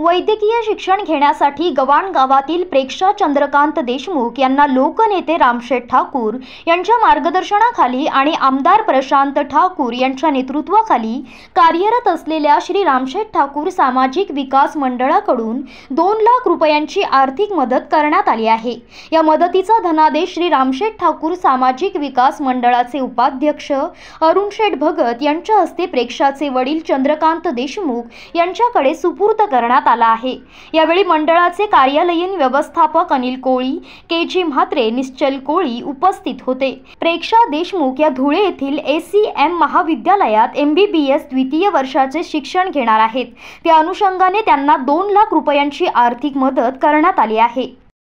वैद्यकीय शिक्षण घेण्यासाठी गवाण गावातील प्रेक्षा चंद्रकांत देशमुख यांना लोकनेते रामशेठ ठाकूर यांच्या मार्गदर्शनाखाली आणि आमदार प्रशांत ठाकूर यांच्या नेतृत्वाखाली कार्यरत असलेल्या श्री रामशेठ ठाकूर सामाजिक विकास मंडळाकडून दोन लाख रुपयांची आर्थिक मदत करण्यात आली आहे या मदतीचा धनादेश श्री रामशेठ ठाकूर सामाजिक विकास मंडळाचे उपाध्यक्ष अरुण शेठ भगत यांच्या हस्ते प्रेक्षाचे वडील चंद्रकांत देशमुख यांच्याकडे सुपूर्द करण्यात करण्यात आला आहे यावेळी मंडळाचे कार्यालयीन व्यवस्थापक अनिल कोळी के जी म्हात्रे निश्चल कोळी उपस्थित होते प्रेक्षा देशमुख या धुळे येथील सी एम महाविद्यालयात एम द्वितीय वर्षाचे शिक्षण घेणार आहेत त्या अनुषंगाने त्यांना दोन लाख रुपयांची आर्थिक मदत करण्यात आली आहे